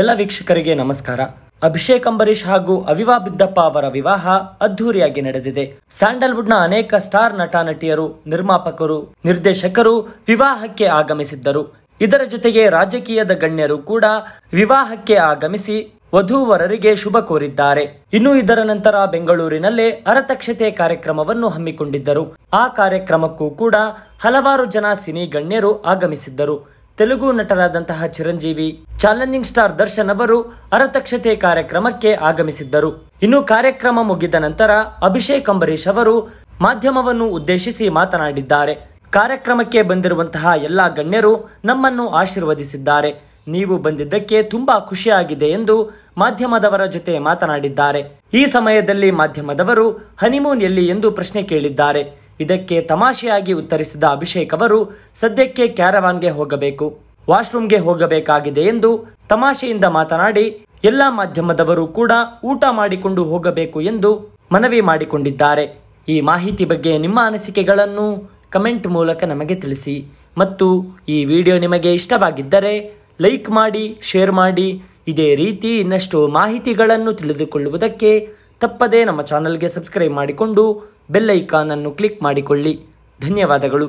ಎಲ್ಲ ವೀಕ್ಷಕರಿಗೆ ನಮಸ್ಕಾರ ಅಭಿಷೇಕ್ ಅಂಬರೀಷ್ ಹಾಗೂ ಅವಿವಾ ಬಿದ್ದಪ್ಪ ಅವರ ವಿವಾಹ ಅದ್ಧೂರಿಯಾಗಿ ನಡೆದಿದೆ ಸ್ಯಾಂಡಲ್ವುಡ್ನ ಅನೇಕ ಸ್ಟಾರ್ ನಟ ನಟಿಯರು ನಿರ್ಮಾಪಕರು ನಿರ್ದೇಶಕರು ವಿವಾಹಕ್ಕೆ ಆಗಮಿಸಿದ್ದರು ಇದರ ಜೊತೆಗೆ ರಾಜಕೀಯದ ಗಣ್ಯರು ಕೂಡ ವಿವಾಹಕ್ಕೆ ಆಗಮಿಸಿ ವಧುವರರಿಗೆ ಶುಭ ಕೋರಿದ್ದಾರೆ ಇನ್ನು ಇದರ ನಂತರ ಬೆಂಗಳೂರಿನಲ್ಲೇ ಅರತಕ್ಷತೆ ಕಾರ್ಯಕ್ರಮವನ್ನು ಹಮ್ಮಿಕೊಂಡಿದ್ದರು ಆ ಕಾರ್ಯಕ್ರಮಕ್ಕೂ ಕೂಡ ಹಲವಾರು ಜನ ಸಿನಿ ಗಣ್ಯರು ಆಗಮಿಸಿದ್ದರು ತೆಲುಗು ನಟರಾದಂತಹ ಚಿರಂಜೀವಿ ಚಾಲೆಂಜಿಂಗ್ ಸ್ಟಾರ್ ದರ್ಶನ್ ಅವರು ಅರತಕ್ಷತೆ ಕಾರ್ಯಕ್ರಮಕ್ಕೆ ಆಗಮಿಸಿದ್ದರು ಇನ್ನು ಕಾರ್ಯಕ್ರಮ ಮುಗಿದ ನಂತರ ಅಭಿಷೇಕ್ ಅಂಬರೀಷ್ ಅವರು ಮಾಧ್ಯಮವನ್ನು ಉದ್ದೇಶಿಸಿ ಮಾತನಾಡಿದ್ದಾರೆ ಕಾರ್ಯಕ್ರಮಕ್ಕೆ ಬಂದಿರುವಂತಹ ಎಲ್ಲ ಗಣ್ಯರು ನಮ್ಮನ್ನು ಆಶೀರ್ವದಿಸಿದ್ದಾರೆ ನೀವು ಬಂದಿದ್ದಕ್ಕೆ ತುಂಬಾ ಖುಷಿಯಾಗಿದೆ ಎಂದು ಮಾಧ್ಯಮದವರ ಜೊತೆ ಮಾತನಾಡಿದ್ದಾರೆ ಈ ಸಮಯದಲ್ಲಿ ಮಾಧ್ಯಮದವರು ಹನಿಮೂನ್ ಎಲ್ಲಿ ಎಂದು ಪ್ರಶ್ನೆ ಕೇಳಿದ್ದಾರೆ ಇದಕ್ಕೆ ತಮಾಷೆಯಾಗಿ ಉತ್ತರಿಸಿದ ಅಭಿಷೇಕ್ ಅವರು ಸದ್ಯಕ್ಕೆ ಕ್ಯಾರವಾನ್ಗೆ ಹೋಗಬೇಕು ವಾಶ್ರೂಮ್ಗೆ ಹೋಗಬೇಕಾಗಿದೆ ಎಂದು ತಮಾಷೆಯಿಂದ ಮಾತನಾಡಿ ಎಲ್ಲ ಮಾಧ್ಯಮದವರು ಕೂಡ ಊಟ ಮಾಡಿಕೊಂಡು ಹೋಗಬೇಕು ಎಂದು ಮನವಿ ಮಾಡಿಕೊಂಡಿದ್ದಾರೆ ಈ ಮಾಹಿತಿ ಬಗ್ಗೆ ನಿಮ್ಮ ಅನಿಸಿಕೆಗಳನ್ನು ಕಮೆಂಟ್ ಮೂಲಕ ನಮಗೆ ತಿಳಿಸಿ ಮತ್ತು ಈ ವಿಡಿಯೋ ನಿಮಗೆ ಇಷ್ಟವಾಗಿದ್ದರೆ ಲೈಕ್ ಮಾಡಿ ಶೇರ್ ಮಾಡಿ ಇದೇ ರೀತಿ ಇನ್ನಷ್ಟು ಮಾಹಿತಿಗಳನ್ನು ತಿಳಿದುಕೊಳ್ಳುವುದಕ್ಕೆ ತಪ್ಪದೇ ನಮ್ಮ ಚಾನಲ್ಗೆ ಸಬ್ಸ್ಕ್ರೈಬ್ ಮಾಡಿಕೊಂಡು ಬೆಲ್ಲೈಕಾನನ್ನು ಕ್ಲಿಕ್ ಮಾಡಿಕೊಳ್ಳಿ ಧನ್ಯವಾದಗಳು